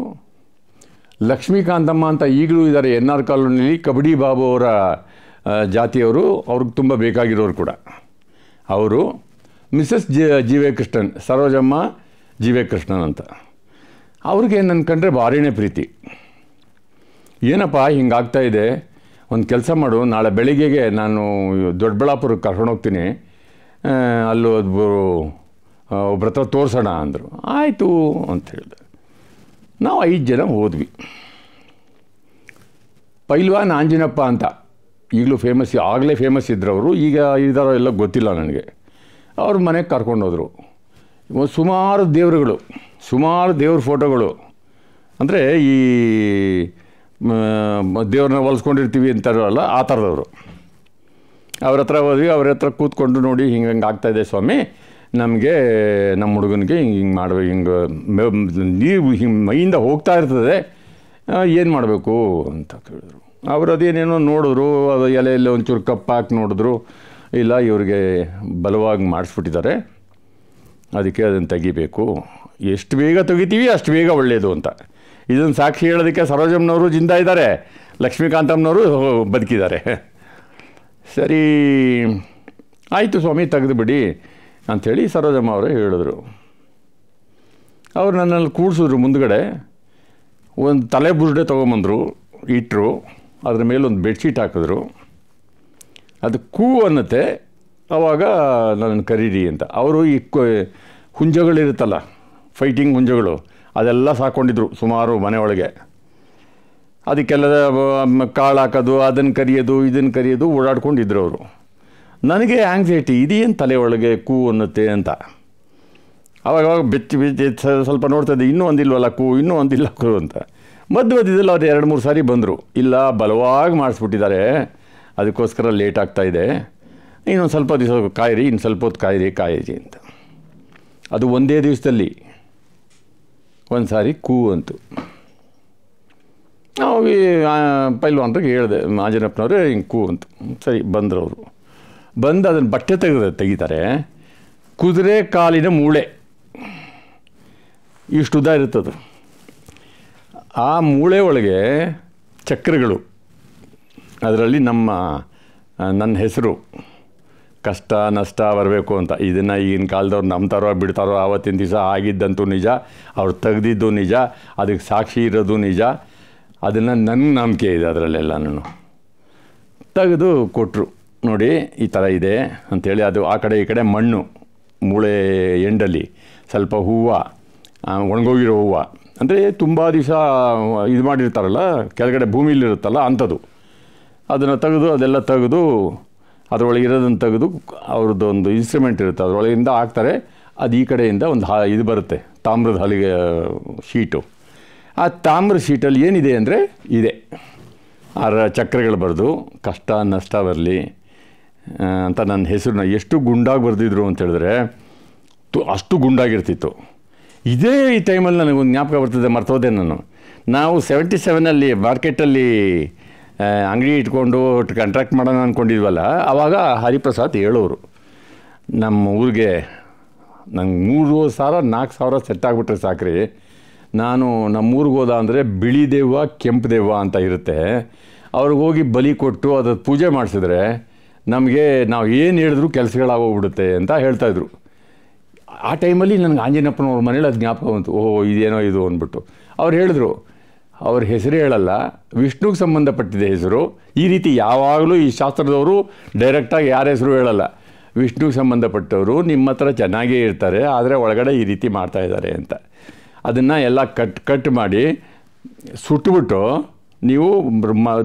ಲಕ್ಷ್ಮೀಕಾಂತಮ್ಮ ಅಂತ ಈಗಲೂ ಇದ್ದಾರೆ ಎನ್ ಆರ್ ಕಾಲೋನಿಯಲ್ಲಿ ಕಬಡ್ಡಿ ಬಾಬು ಅವರ ಜಾತಿಯವರು ಅವ್ರಿಗೆ ತುಂಬ ಬೇಕಾಗಿರೋರು ಕೂಡ ಅವರು Mrs G G V Krishnan Sarojamma G V Krishnan ಅಂತ ಅವ್ರಿಗೆ ನನ್ನ ಕಂಡ್ರೆ ಭಾರಿನೇ ಪ್ರೀತಿ ಏನಪ್ಪ ಇದೆ ಒಂದು ಕೆಲಸ ಮಾಡು ನಾಳೆ ಬೆಳಿಗ್ಗೆಗೆ ನಾನು ದೊಡ್ಡಬಳ್ಳಾಪುರಕ್ಕೆ ಕರ್ಕೊಂಡೋಗ್ತೀನಿ ಅಲ್ಲೂ ಒಬ್ಬರು ಒಬ್ರ ಹತ್ರ ತೋರಿಸೋಣ ಅಂದರು ಆಯಿತು ಅಂತ ಹೇಳಿದೆ ನಾವು ಐದು ಜನ ಹೋದ್ವಿ ಪೈಲ್ವಾನ್ ಆಂಜನಪ್ಪ ಅಂತ ಈಗಲೂ ಫೇಮಸ್ ಆಗಲೇ ಫೇಮಸ್ ಇದ್ರವರು ಈಗ ಇದಾರೋ ಎಲ್ಲ ಗೊತ್ತಿಲ್ಲ ನನಗೆ ಅವ್ರ ಮನೆಗೆ ಕರ್ಕೊಂಡೋದ್ರು ಸುಮಾರು ದೇವರುಗಳು ಸುಮಾರು ದೇವ್ರ ಫೋಟೋಗಳು ಅಂದರೆ ಈ ದೇವ್ರನ್ನ ಹೊಲಿಸ್ಕೊಂಡಿರ್ತೀವಿ ಅಂತಾರಲ್ಲ ಆ ಥರದವರು ಅವ್ರ ಹತ್ರ ಹೋದ್ವಿ ಅವ್ರ ಹತ್ರ ಕೂತ್ಕೊಂಡು ನೋಡಿ ಹಿಂಗೆ ಹಂಗೆ ಆಗ್ತಾಯಿದೆ ಸ್ವಾಮಿ ನಮಗೆ ನಮ್ಮ ಹುಡುಗನಿಗೆ ಹಿಂಗೆ ಹಿಂಗೆ ಮಾಡಬೇಕು ಹಿಂಗೆ ನೀವು ಹಿಂಗೆ ಮೈಯಿಂದ ಹೋಗ್ತಾ ಇರ್ತದೆ ಏನು ಮಾಡಬೇಕು ಅಂತ ಕೇಳಿದ್ರು ಅವರು ಅದೇನೇನೋ ನೋಡಿದ್ರು ಅದು ಎಲೆಯಲ್ಲಿ ಒಂಚೂರು ಕಪ್ಪಾಕಿ ನೋಡಿದ್ರು ಇಲ್ಲ ಇವ್ರಿಗೆ ಬಲವಾಗಿ ಮಾಡಿಸ್ಬಿಟ್ಟಿದ್ದಾರೆ ಅದಕ್ಕೆ ಅದನ್ನು ತೆಗಿಬೇಕು ಎಷ್ಟು ಬೇಗ ತೆಗಿತೀವಿ ಅಷ್ಟು ಬೇಗ ಒಳ್ಳೆಯದು ಅಂತ ಇದನ್ನು ಸಾಕ್ಷಿ ಹೇಳೋದಕ್ಕೆ ಸರೋಜಮ್ಮನವರು ಜಿಂದ ಇದ್ದಾರೆ ಲಕ್ಷ್ಮೀಕಾಂತಮ್ಮನವರು ಬದುಕಿದ್ದಾರೆ ಸರಿ ಆಯಿತು ಸ್ವಾಮಿ ತೆಗೆದುಬಿಡಿ ಅಂಥೇಳಿ ಸರೋಜಮ್ಮ ಅವರೇ ಹೇಳಿದ್ರು ಅವ್ರು ನನ್ನಲ್ಲಿ ಕೂಡಿಸಿದ್ರು ಮುಂದ್ಗಡೆ ಒಂದು ತಲೆ ಬುರುಡೆ ತೊಗೊಂಬಂದರು ಇಟ್ಟರು ಅದ್ರ ಮೇಲೊಂದು ಬೆಡ್ಶೀಟ್ ಹಾಕಿದ್ರು ಅದು ಕೂ ಅನ್ನತ್ತೆ ಆವಾಗ ನನ್ನನ್ನು ಕರೀರಿ ಅಂತ ಅವರು ಈ ಹುಂಜಗಳಿರುತ್ತಲ್ಲ ಫೈಟಿಂಗ್ ಹುಂಜಗಳು ಅದೆಲ್ಲ ಸಾಕೊಂಡಿದ್ರು ಸುಮಾರು ಮನೆಯೊಳಗೆ ಅದಕ್ಕೆಲ್ಲ ಕಾಳು ಹಾಕೋದು ಅದನ್ನು ಕರಿಯೋದು ಇದನ್ನು ಕರಿಯೋದು ಓಡಾಡ್ಕೊಂಡಿದ್ರು ಅವರು ನನಗೆ ಆಂಗ್ಸೈಟಿ ಇದೇನು ತಲೆಯೊಳಗೆ ಕೂ ಅನ್ನುತ್ತೆ ಅಂತ ಅವಾಗ ಅವಾಗ ಬೆಚ್ಚಿ ಬೆಚ್ಚಿ ಸ್ವಲ್ಪ ನೋಡ್ತಾ ಇದ್ದೆ ಇನ್ನೂ ಒಂದಿಲ್ವಲ್ಲ ಕೂ ಇನ್ನೂ ಒಂದಿಲ್ಲ ಕೂ ಅಂತ ಮದ್ದು ಮಧ್ಯದಲ್ಲಿ ಅವ್ರು ಎರಡು ಮೂರು ಸಾರಿ ಬಂದರು ಇಲ್ಲ ಬಲವಾಗಿ ಮಾಡಿಸ್ಬಿಟ್ಟಿದ್ದಾರೆ ಅದಕ್ಕೋಸ್ಕರ ಲೇಟ್ ಆಗ್ತಾ ಇದೆ ಇನ್ನೊಂದು ಸ್ವಲ್ಪ ದಿವಸ ಕಾಯಿರಿ ಇನ್ನು ಸ್ವಲ್ಪ ಹೊತ್ತು ಕಾಯಿರಿ ಕಾಯಿರಿ ಅಂತ ಅದು ಒಂದೇ ದಿವಸದಲ್ಲಿ ಒಂದು ಸಾರಿ ಕೂ ಅಂತು ನಾವು ಪೈಲ್ವಾನ್ರಿಗೆ ಹೇಳಿದೆ ಮಾಜನಪ್ಪನವ್ರೆ ಹಿಂಗೆ ಕೂ ಅಂತು ಸರಿ ಬಂದರು ಅವರು ಬಂದು ಅದನ್ನು ಬಟ್ಟೆ ತೆಗೆದ ತೆಗಿತಾರೆ ಕುದುರೆ ಕಾಲಿನ ಮೂಳೆ ಇಷ್ಟು ಉದ್ದ ಇರುತ್ತದು ಆ ಮೂಳೆ ಒಳಗೆ ಚಕ್ರಗಳು ಅದರಲ್ಲಿ ನಮ್ಮ ನನ್ನ ಹೆಸರು ಕಷ್ಟ ನಷ್ಟ ಬರಬೇಕು ಅಂತ ಇದನ್ನು ಈಗಿನ ಕಾಲದವ್ರು ನಂಬ್ತಾರೋ ಬಿಡ್ತಾರೋ ಆವತ್ತಿನ ದಿವಸ ಆಗಿದ್ದಂತೂ ನಿಜ ಅವ್ರು ತೆಗೆದಿದ್ದು ನಿಜ ಅದಕ್ಕೆ ಸಾಕ್ಷಿ ಇರೋದು ನಿಜ ಅದನ್ನು ನನ್ನ ನಂಬಿಕೆ ಇದೆ ಅದರಲ್ಲೆಲ್ಲನೂ ತೆಗೆದು ಕೊಟ್ಟರು ನೋಡಿ ಈ ಥರ ಇದೆ ಅಂಥೇಳಿ ಅದು ಆ ಕಡೆ ಈ ಕಡೆ ಮಣ್ಣು ಮೂಳೆ ಎಂಡಲ್ಲಿ ಸ್ವಲ್ಪ ಹೂವು ಒಣಗೋಗಿರೋ ಹೂವು ಅಂದರೆ ತುಂಬ ದಿವಸ ಇದು ಮಾಡಿರ್ತಾರಲ್ಲ ಕೆಳಗಡೆ ಭೂಮಿಲಿರುತ್ತಲ್ಲ ಅಂಥದ್ದು ಅದನ್ನು ತೆಗೆದು ಅದೆಲ್ಲ ತೆಗೆದು ಅದರೊಳಗೆ ಇರೋದನ್ನು ತೆಗೆದು ಅವ್ರದ್ದು ಒಂದು ಇನ್ಸ್ಟ್ರೂಮೆಂಟ್ ಇರುತ್ತೆ ಅದರೊಳಗಿಂದ ಹಾಕ್ತಾರೆ ಅದು ಈ ಕಡೆಯಿಂದ ಒಂದು ಹಾ ಇದು ಬರುತ್ತೆ ತಾಮ್ರದ ಹಲಿಗೆ ಶೀಟು ಆ ತಾಮ್ರ ಶೀಟಲ್ಲಿ ಏನಿದೆ ಅಂದರೆ ಇದೆ ಅದರ ಚಕ್ರಗಳು ಬರೆದು ಕಷ್ಟ ನಷ್ಟ ಬರಲಿ ಅಂತ ನನ್ನ ಹೆಸರನ್ನ ಎಷ್ಟು ಗುಂಡಾಗಿ ಬರೆದಿದ್ರು ಅಂತ ಹೇಳಿದ್ರೆ ತು ಅಷ್ಟು ಗುಂಡಾಗಿರ್ತಿತ್ತು ಇದೇ ಈ ಟೈಮಲ್ಲಿ ನನಗೆ ಒಂದು ಜ್ಞಾಪಕ ಬರ್ತದೆ ಮರ್ತೋದೆ ನಾನು ನಾವು ಸೆವೆಂಟಿ ಸೆವೆನಲ್ಲಿ ಮಾರ್ಕೆಟಲ್ಲಿ ಅಂಗಡಿ ಇಟ್ಕೊಂಡು ಕಾಂಟ್ರಾಕ್ಟ್ ಮಾಡೋಣ ಅಂದ್ಕೊಂಡಿದ್ವಲ್ಲ ಆವಾಗ ಹರಿಪ್ರಸಾದ್ ಹೇಳೋರು ನಮ್ಮ ಊರಿಗೆ ನಂಗೆ ಮೂರು ಸಾವಿರ ನಾಲ್ಕು ಸಾವಿರ ಸೆಟ್ ಆಗಿಬಿಟ್ರೆ ಸಾಕ್ರಿ ನಾನು ನಮ್ಮ ಹೋದ ಅಂದರೆ ಬಿಳಿ ದೇವ ಕೆಂಪು ದೇವ ಅಂತ ಇರುತ್ತೆ ಅವ್ರಿಗೆ ಹೋಗಿ ಬಲಿ ಕೊಟ್ಟು ಅದ್ರ ಪೂಜೆ ಮಾಡಿಸಿದ್ರೆ ನಮಗೆ ನಾವು ಏನು ಹೇಳಿದ್ರು ಕೆಲಸಗಳಾಗೋಗ್ಬಿಡುತ್ತೆ ಅಂತ ಹೇಳ್ತಾಯಿದ್ರು ಆ ಟೈಮಲ್ಲಿ ನನಗೆ ಆಂಜನಪ್ಪನವ್ರ ಮನೇಲಿ ಅದು ಜ್ಞಾಪಕ ಬಂತು ಓಹೋ ಇದೇನೋ ಇದು ಅಂದ್ಬಿಟ್ಟು ಅವ್ರು ಹೇಳಿದ್ರು ಅವ್ರ ಹೆಸರು ಹೇಳಲ್ಲ ವಿಷ್ಣುಗೆ ಸಂಬಂಧಪಟ್ಟಿದ್ದ ಹೆಸರು ಈ ರೀತಿ ಯಾವಾಗಲೂ ಈ ಶಾಸ್ತ್ರದವರು ಡೈರೆಕ್ಟಾಗಿ ಯಾರ ಹೆಸರು ಹೇಳಲ್ಲ ವಿಷ್ಣುಗೆ ಸಂಬಂಧಪಟ್ಟವರು ನಿಮ್ಮ ಹತ್ರ ಚೆನ್ನಾಗೇ ಇರ್ತಾರೆ ಆದರೆ ಒಳಗಡೆ ಈ ರೀತಿ ಮಾಡ್ತಾಯಿದ್ದಾರೆ ಅಂತ ಅದನ್ನು ಎಲ್ಲ ಕಟ್ ಕಟ್ ಮಾಡಿ ಸುಟ್ಬಿಟ್ಟು ನೀವು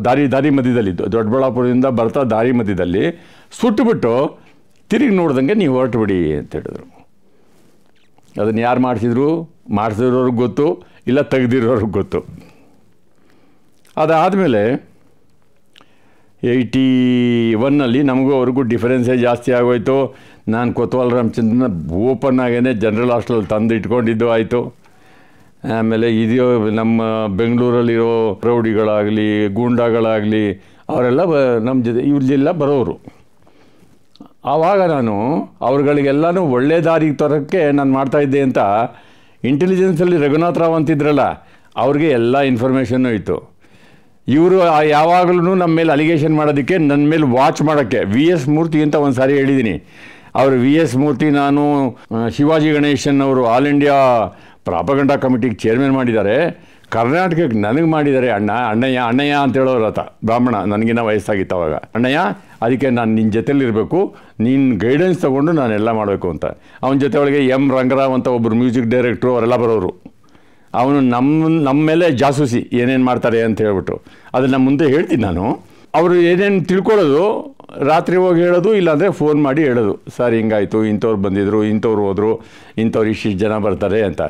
ದಾರಿ ದಾರಿ ಮಧ್ಯದಲ್ಲಿ ದೊಡ್ಡಬಳ್ಳಾಪುರದಿಂದ ಬರ್ತಾ ದಾರಿ ಮಧ್ಯದಲ್ಲಿ ಸುಟ್ಟುಬಿಟ್ಟು ತಿರುಗಿ ನೋಡ್ದಂಗೆ ನೀವು ಹೊರಟುಬಿಡಿ ಅಂತ ಹೇಳಿದ್ರು ಅದನ್ನು ಯಾರು ಮಾಡಿಸಿದ್ರು ಮಾಡಿಸಿರೋರ್ಗೆ ಗೊತ್ತು ಇಲ್ಲ ತೆಗೆದಿರೋರ್ಗೆ ಗೊತ್ತು ಅದಾದಮೇಲೆ ಏಯ್ಟಿ ಒನ್ನಲ್ಲಿ ನಮಗೂ ಅವ್ರಿಗೂ ಡಿಫರೆನ್ಸೇ ಜಾಸ್ತಿ ಆಗೋಯ್ತು ನಾನು ಕೊತ್ವಾಲ್ ರಾಮಚಂದ್ರನ ಓಪನ್ ಆಗೇ ಜನರಲ್ ಹಾಸ್ಟೆಲ್ ತಂದು ಇಟ್ಕೊಂಡಿದ್ದು ಆಯಿತು ಆಮೇಲೆ ಇದೆಯೋ ನಮ್ಮ ಬೆಂಗಳೂರಲ್ಲಿರೋ ರೌಡಿಗಳಾಗಲಿ ಗೂಂಡಾಗಳಾಗಲಿ ಅವರೆಲ್ಲ ಬ ನಮ್ಮ ಜೊತೆ ಇವ್ರಲ್ಲೆಲ್ಲ ಬರೋರು ಆವಾಗ ನಾನು ಅವ್ರಗಳಿಗೆಲ್ಲನೂ ಒಳ್ಳೆ ದಾರಿಗೆ ತರೋಕ್ಕೆ ನಾನು ಮಾಡ್ತಾಯಿದ್ದೆ ಅಂತ ಇಂಟೆಲಿಜೆನ್ಸಲ್ಲಿ ರಘುನಾಥ್ ರಾವ್ ಅಂತಿದ್ರಲ್ಲ ಅವ್ರಿಗೆ ಎಲ್ಲ ಇನ್ಫಾರ್ಮೇಷನ್ನು ಇತ್ತು ಇವರು ಯಾವಾಗಲೂ ನಮ್ಮ ಮೇಲೆ ಅಲಿಗೇಷನ್ ಮಾಡೋದಕ್ಕೆ ನನ್ನ ಮೇಲೆ ವಾಚ್ ಮಾಡೋಕ್ಕೆ ವಿ ಎಸ್ ಮೂರ್ತಿ ಅಂತ ಒಂದು ಸಾರಿ ಹೇಳಿದ್ದೀನಿ ಅವರು ವಿ ಎಸ್ ಮೂರ್ತಿ ನಾನು ಶಿವಾಜಿ ಗಣೇಶನ್ ಅವರು ಆಲ್ ಇಂಡಿಯಾ ಪ್ರಾಪಗಂಡ ಕಮಿಟಿಗೆ ಚೇರ್ಮನ್ ಮಾಡಿದ್ದಾರೆ ಕರ್ನಾಟಕಕ್ಕೆ ನನಗೆ ಮಾಡಿದ್ದಾರೆ ಅಣ್ಣ ಅಣ್ಣಯ್ಯ ಅಣ್ಣಯ್ಯ ಅಂತ ಹೇಳೋರು ರಥ ಬ್ರಾಹ್ಮಣ ನನಗಿನ್ನ ವಯಸ್ಸಾಗಿತ್ತು ಅವಾಗ ಅಣ್ಣಯ್ಯ ಅದಕ್ಕೆ ನಾನು ನಿನ್ನ ಜೊತೆಲಿರಬೇಕು ನಿನ್ನ ಗೈಡೆನ್ಸ್ ತೊಗೊಂಡು ನಾನೆಲ್ಲ ಮಾಡಬೇಕು ಅಂತ ಅವನ ಜೊತೆ ಒಳಗೆ ಎಮ್ ರಂಗರಾವ್ ಅಂತ ಒಬ್ಬರು ಮ್ಯೂಸಿಕ್ ಡೈರೆಕ್ಟ್ರು ಅವರೆಲ್ಲ ಬರೋರು ಅವನು ನಮ್ಮ ನಮ್ಮ ಮೇಲೆ ಜಾಸೂಸಿ ಏನೇನು ಮಾಡ್ತಾರೆ ಅಂತ ಹೇಳ್ಬಿಟ್ರು ಅದನ್ನು ಮುಂದೆ ಹೇಳ್ತೀನಿ ನಾನು ಅವರು ಏನೇನು ತಿಳ್ಕೊಳ್ಳೋದು ರಾತ್ರಿ ಹೋಗಿ ಹೇಳೋದು ಇಲ್ಲಾಂದರೆ ಫೋನ್ ಮಾಡಿ ಹೇಳೋದು ಸರ್ ಹಿಂಗಾಯಿತು ಇಂಥವ್ರು ಬಂದಿದ್ದರು ಇಂಥವ್ರು ಹೋದರು ಇಂಥವ್ರು ಇಷ್ಟಿಷ್ಟು ಜನ ಬರ್ತಾರೆ ಅಂತ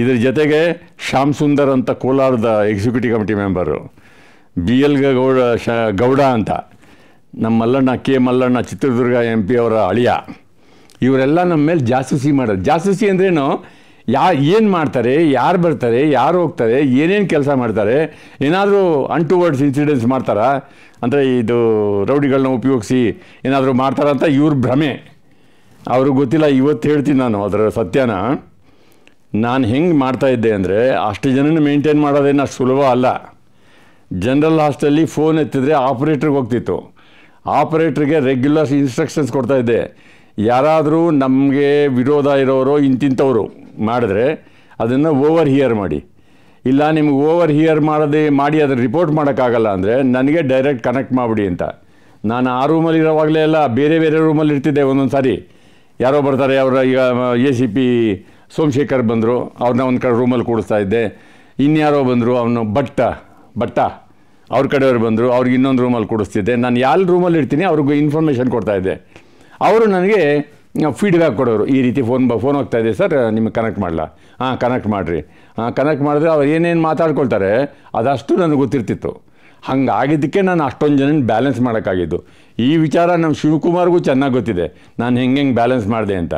ಇದ್ರ ಜೊತೆಗೆ ಶ್ಯಾಮ್ ಸುಂದರ್ ಅಂತ ಕೋಲಾರದ executive committee member B L Gowda Shah Gowda ಅಂತ ನಮ್ಮ Mallanna K Mallanna Chitradurga M P ಅವರ ಅಳಿಯ ಇವರೆಲ್ಲ ನಮ್ಮ ಮೇಲೆ ಜಾಸೂಸಿ ಮಾಡೋದು ಜಾಸೂಸಿ ಅಂದ್ರೇನು ಯಾ ಏನು ಮಾಡ್ತಾರೆ ಯಾರು ಬರ್ತಾರೆ ಯಾರು ಹೋಗ್ತಾರೆ ಏನೇನು ಕೆಲಸ ಮಾಡ್ತಾರೆ ಏನಾದರೂ ವರ್ಡ್ಸ್ ಇನ್ಸಿಡೆಂಟ್ಸ್ ಮಾಡ್ತಾರಾ ಅಂದರೆ ಇದು ರೌಡಿಗಳನ್ನ ಉಪಯೋಗಿಸಿ ಏನಾದರೂ ಮಾಡ್ತಾರಂತ ಅಂತ ಇವ್ರ ಭ್ರಮೆ ಅವ್ರಿಗೆ ಗೊತ್ತಿಲ್ಲ ಇವತ್ತು ಹೇಳ್ತೀನಿ ನಾನು ಅದರ ಸತ್ಯನ ನಾನು ಹೆಂಗೆ ಮಾಡ್ತಾಯಿದ್ದೆ ಅಂದರೆ ಅಷ್ಟು ಜನನ ಮೇಂಟೈನ್ ಮಾಡೋದೇನು ಅಷ್ಟು ಸುಲಭ ಅಲ್ಲ ಜನರಲ್ ಹಾಸ್ಟೆಲ್ಲಿ ಫೋನ್ ಎತ್ತಿದ್ರೆ ಆಪ್ರೇಟ್ರಿಗೆ ಹೋಗ್ತಿತ್ತು ಆಪ್ರೇಟ್ರಿಗೆ ರೆಗ್ಯುಲರ್ ಇನ್ಸ್ಟ್ರಕ್ಷನ್ಸ್ ಕೊಡ್ತಾಯಿದ್ದೆ ಯಾರಾದರೂ ನಮಗೆ ವಿರೋಧ ಇರೋರು ಇಂತಿಂಥವ್ರು ಮಾಡಿದ್ರೆ ಅದನ್ನು ಓವರ್ ಹಿಯರ್ ಮಾಡಿ ಇಲ್ಲ ನಿಮ್ಗೆ ಓವರ್ ಹಿಯರ್ ಮಾಡದೆ ಮಾಡಿ ಅದನ್ನು ರಿಪೋರ್ಟ್ ಮಾಡೋಕ್ಕಾಗಲ್ಲ ಅಂದರೆ ನನಗೆ ಡೈರೆಕ್ಟ್ ಕನೆಕ್ಟ್ ಮಾಡಿಬಿಡಿ ಅಂತ ನಾನು ಆ ರೂಮಲ್ಲಿ ಇರೋವಾಗಲೇ ಎಲ್ಲ ಬೇರೆ ಬೇರೆ ರೂಮಲ್ಲಿ ಇರ್ತಿದ್ದೆ ಒಂದೊಂದು ಸಾರಿ ಯಾರೋ ಬರ್ತಾರೆ ಅವರ ಈಗ ಎ ಸಿ ಪಿ ಸೋಮಶೇಖರ್ ಬಂದರು ಅವ್ರನ್ನ ಒಂದು ಕಡೆ ರೂಮಲ್ಲಿ ಕೂಡಿಸ್ತಾ ಇದ್ದೆ ಇನ್ಯಾರೋ ಬಂದರು ಅವನು ಭಟ್ಟ ಭಟ್ಟ ಅವ್ರ ಕಡೆಯವ್ರು ಬಂದರು ಅವ್ರಿಗೆ ಇನ್ನೊಂದು ರೂಮಲ್ಲಿ ಕೂಡಿಸ್ತಿದ್ದೆ ನಾನು ಯಾವ ರೂಮಲ್ಲಿ ಇರ್ತೀನಿ ಅವ್ರಿಗೂ ಇನ್ಫಾರ್ಮೇಷನ್ ಕೊಡ್ತಾಯಿದ್ದೆ ಅವರು ನನಗೆ ಫೀಡ್ಬ್ಯಾಕ್ ಕೊಡೋರು ಈ ರೀತಿ ಫೋನ್ ಬ ಫೋನ್ ಹೋಗ್ತಾ ಇದೆ ಸರ್ ನಿಮಗೆ ಕನೆಕ್ಟ್ ಮಾಡಲ್ಲ ಹಾಂ ಕನೆಕ್ಟ್ ಮಾಡಿರಿ ಹಾಂ ಕನೆಕ್ಟ್ ಮಾಡಿದ್ರೆ ಅವ್ರು ಏನೇನು ಮಾತಾಡ್ಕೊಳ್ತಾರೆ ಅದಷ್ಟು ನನಗೆ ಗೊತ್ತಿರ್ತಿತ್ತು ಆಗಿದ್ದಕ್ಕೆ ನಾನು ಅಷ್ಟೊಂದು ಜನ ಬ್ಯಾಲೆನ್ಸ್ ಮಾಡೋಕ್ಕಾಗಿದ್ದು ಈ ವಿಚಾರ ನಮ್ಮ ಶಿವಕುಮಾರ್ಗೂ ಚೆನ್ನಾಗಿ ಗೊತ್ತಿದೆ ನಾನು ಹೆಂಗೆ ಹೆಂಗೆ ಬ್ಯಾಲೆನ್ಸ್ ಮಾಡಿದೆ ಅಂತ